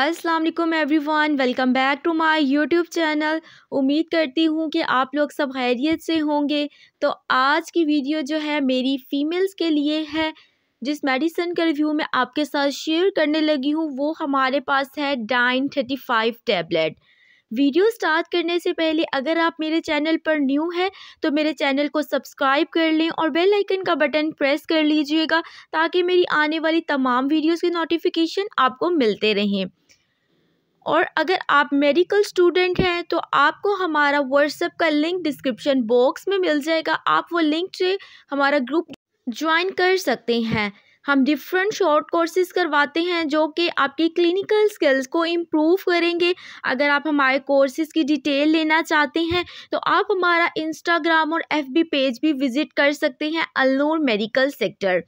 Aslam everyone welcome back to my YouTube channel उम्मीद करती हूँ कि आप लोग सब खैरियत से होंगे तो आज की वीडियो जो है मेरी फ़ीमेल्स के लिए है जिस मेडिसिन का रिव्यू मैं आपके साथ शेयर करने लगी हूँ वो हमारे पास है Diane thirty five tablet video start करने से पहले अगर आप मेरे चैनल पर न्यू हैं तो मेरे चैनल को सब्सक्राइब कर लें और बेल आइकन का बटन प्रेस कर लीजिएगा ताकि मेरी आने वाली तमाम वीडियोस के नोटिफिकेशन आपको मिलते रहें और अगर आप मेडिकल स्टूडेंट हैं तो आपको हमारा व्हाट्सएप का लिंक डिस्क्रिप्शन बॉक्स में मिल जाएगा आप वो लिंक से हमारा ग्रुप ज्वाइन कर सकते हैं हम डिफरेंट शॉर्ट कोर्सेज करवाते हैं जो कि आपकी क्लिनिकल स्किल्स को इम्प्रूव करेंगे अगर आप हमारे कोर्सेज की डिटेल लेना चाहते हैं तो आप हमारा इंस्टाग्राम और एफबी पेज भी विज़िट कर सकते हैं अल्नूर मेडिकल सेक्टर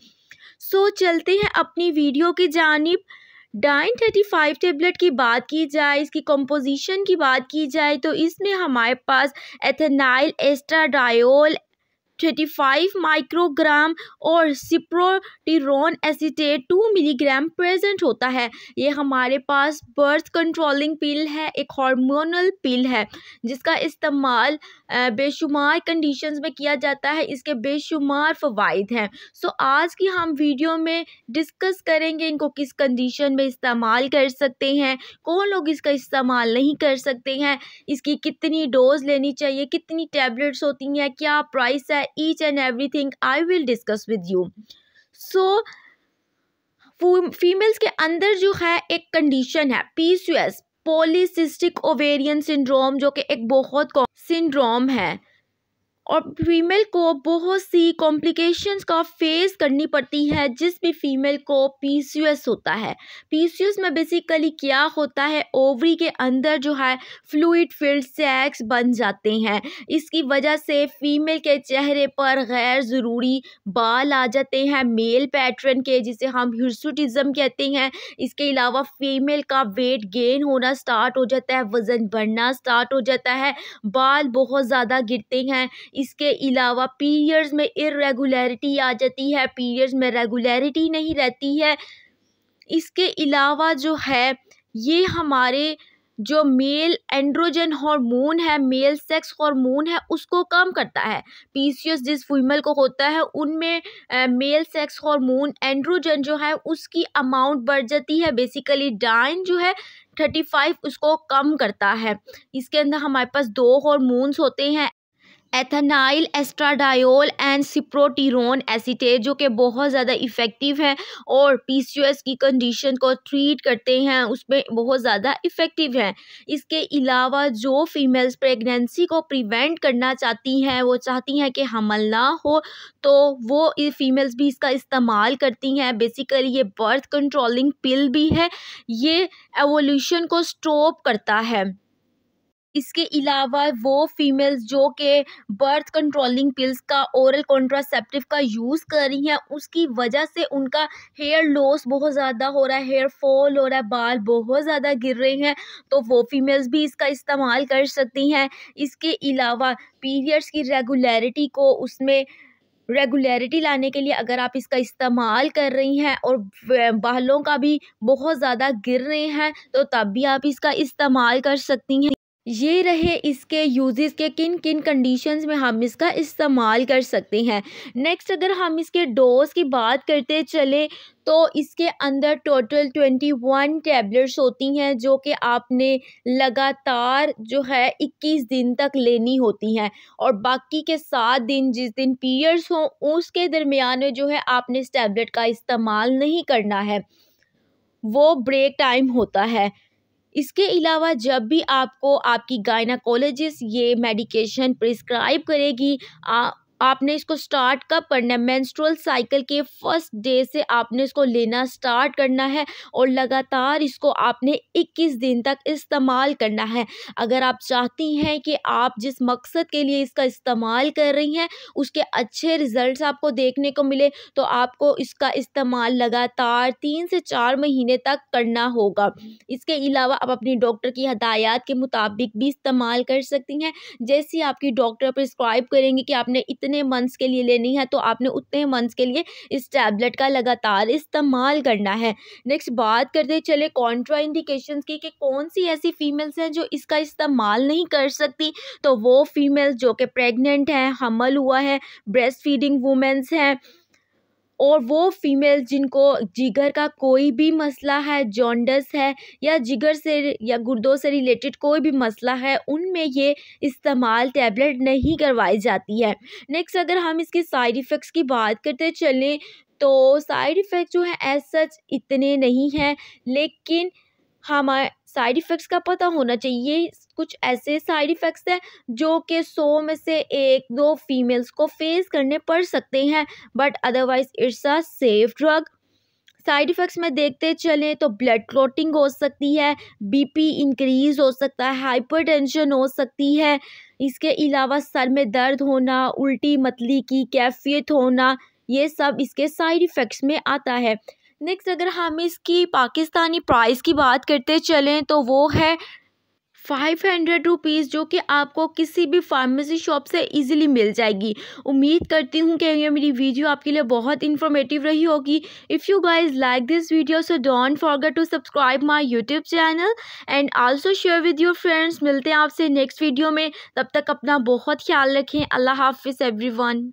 सो चलते हैं अपनी वीडियो की जानब डाइन थर्टी फाइव टेबलेट की बात की जाए इसकी कंपोजिशन की बात की जाए तो इसमें हमारे पास ethinyl estradiol thirty five microgram और cyproterone acetate two milligram present होता है ये हमारे पास बर्थ कंट्रोलिंग पिल है एक हार्मोनल पिल है जिसका इस्तेमाल बेशुमार कंडीशंस में किया जाता है इसके बेशुमार फ़वाद हैं सो आज की हम वीडियो में डिस्कस करेंगे इनको किस कंडीशन में इस्तेमाल कर सकते हैं कौन लोग इसका इस्तेमाल नहीं कर सकते हैं इसकी कितनी डोज लेनी चाहिए कितनी टैबलेट्स होती हैं क्या प्राइस है है each and thing I will discuss with you so females के अंदर जो है एक कंडीशन है पी पॉलीसिस्टिक ओवेरियन सिंड्रोम जो कि एक बहुत सिंड्रोम है और फीमेल को बहुत सी कॉम्प्लिकेशंस का फेस करनी पड़ती है जिस भी फीमेल को पीसीओएस होता है पीसीओएस में बेसिकली क्या होता है ओवरी के अंदर जो है फ्लूड फील्ड सेक्स बन जाते हैं इसकी वजह से फीमेल के चेहरे पर गैर ज़रूरी बाल आ जाते हैं मेल पैटर्न के जिसे हम हिरसुटिज़म कहते हैं इसके अलावा फीमेल का वेट गेन होना स्टार्ट हो जाता है वज़न बढ़ना स्टार्ट हो जाता है बाल बहुत ज़्यादा गिरते हैं इसके अलावा पीरियड्स में इरेगुलरिटी आ जाती है पीरियड्स में रेगुलरिटी नहीं रहती है इसके अलावा जो है ये हमारे जो मेल एंड्रोजन हार्मोन है मेल सेक्स हार्मोन है उसको कम करता है पीसीओएस जिस फीमेल को होता है उनमें मेल सेक्स हार्मोन एंड्रोजन जो है उसकी अमाउंट बढ़ जाती है बेसिकली डाइन जो है थर्टी फाइव उसको कम करता है इसके अंदर हमारे पास दो हॉर्मोन्स होते हैं ethinyl estradiol and cyproterone acetate जो कि बहुत ज़्यादा इफ़ेक्टिव है और पी की कंडीशन को ट्रीट करते हैं उसमें बहुत ज़्यादा इफ़ेक्टिव है इसके अलावा जो फीमेल्स प्रेगनेंसी को प्रिवेंट करना चाहती हैं वो चाहती हैं कि हमल ना हो तो वो फीमेल्स भी इसका इस्तेमाल करती हैं बेसिकली ये बर्थ कंट्रोलिंग पिल भी है ये एवोल्यूशन को स्टॉप करता है इसके अलावा वो फीमेल्स जो कि बर्थ कंट्रोलिंग पिल्स का ओरल कॉन्ट्रासेप्टिव का यूज़ कर रही हैं उसकी वजह से उनका हेयर लॉस बहुत ज़्यादा हो रहा है हेयर फॉल हो रहा है बाल बहुत ज़्यादा गिर रहे हैं तो वो फीमेल्स भी इसका इस्तेमाल कर सकती हैं इसके अलावा पीरियड्स की रेगुलरिटी को उसमें रेगुलरिटी लाने के लिए अगर आप इसका इस्तेमाल कर रही हैं और बालों का भी बहुत ज़्यादा गिर रहे हैं तो तब भी आप इसका इस्तेमाल कर सकती हैं ये रहे इसके यूजेस के किन किन कंडीशंस में हम इसका इस्तेमाल कर सकते हैं नेक्स्ट अगर हम इसके डोज की बात करते चले तो इसके अंदर टोटल ट्वेंटी वन टैबलेट्स होती हैं जो कि आपने लगातार जो है इक्कीस दिन तक लेनी होती हैं और बाकी के सात दिन जिस दिन पीरियड्स हों उसके दरमियान में जो है आपने इस टैबलेट का इस्तेमाल नहीं करना है वो ब्रेक टाइम होता है इसके अलावा जब भी आपको आपकी गायनाकोलॉजिस्ट ये मेडिकेशन प्रिस्क्राइब करेगी आपने इसको स्टार्ट कब करना है मैंस्ट्रल साइकिल के फर्स्ट डे से आपने इसको लेना स्टार्ट करना है और लगातार इसको आपने 21 दिन तक इस्तेमाल करना है अगर आप चाहती हैं कि आप जिस मकसद के लिए इसका इस्तेमाल कर रही हैं उसके अच्छे रिज़ल्ट आपको देखने को मिले तो आपको इसका इस्तेमाल लगातार तीन से चार महीने तक करना होगा इसके अलावा आप अपनी डॉक्टर की हदायत के मुताबिक भी इस्तेमाल कर सकती हैं जैसे आपकी डॉक्टर प्रिस्क्राइब करेंगे कि आपने इतने कितने मंथ्स के लिए लेनी है तो आपने उतने मंथ्स के लिए इस टैबलेट का लगातार इस्तेमाल करना है नेक्स्ट बात करते चले कॉन्ट्रा इंडिकेशन की कि कौन सी ऐसी फीमेल्स हैं जो इसका इस्तेमाल नहीं कर सकती तो वो फीमेल्स जो कि प्रेगनेंट हैं हमल हुआ है ब्रेस्ट फीडिंग वुमेंस हैं और वो फीमेल जिनको जिगर का कोई भी मसला है जॉन्डस है या जिगर से या गुर्दों से रिलेटेड कोई भी मसला है उनमें ये इस्तेमाल टैबलेट नहीं करवाई जाती है नेक्स्ट अगर हम इसके साइड इफ़ेक्ट्स की बात करते चलें तो साइड इफ़ेक्ट जो है एज सच इतने नहीं हैं लेकिन हमारे साइड इफ़ेक्ट्स का पता होना चाहिए कुछ ऐसे साइड इफ़ेक्ट्स हैं जो कि सौ में से एक दो फीमेल्स को फेस करने पड़ सकते हैं but otherwise it's a safe drug side effects में देखते चलें तो ब्लड क्लोटिंग हो सकती है बीपी इंक्रीज हो सकता है हाइपरटेंशन हो सकती है इसके अलावा सर में दर्द होना उल्टी मतली की कैफियत होना ये सब इसके साइड इफ़ेक्ट्स में आता है नेक्स्ट अगर हम इसकी पाकिस्तानी प्राइस की बात करते चलें तो वो है फाइव हंड्रेड रुपीज़ जो कि आपको किसी भी फार्मेसी शॉप से इजीली मिल जाएगी उम्मीद करती हूँ कि ये मेरी वीडियो आपके लिए बहुत इन्फॉर्मेटिव रही होगी if you guys like this video so don't forget to subscribe my YouTube channel and also share with your friends मिलते हैं आपसे नेक्स्ट वीडियो में तब तक अपना बहुत ख्याल रखें अल्लाह हाफिज़ एवरी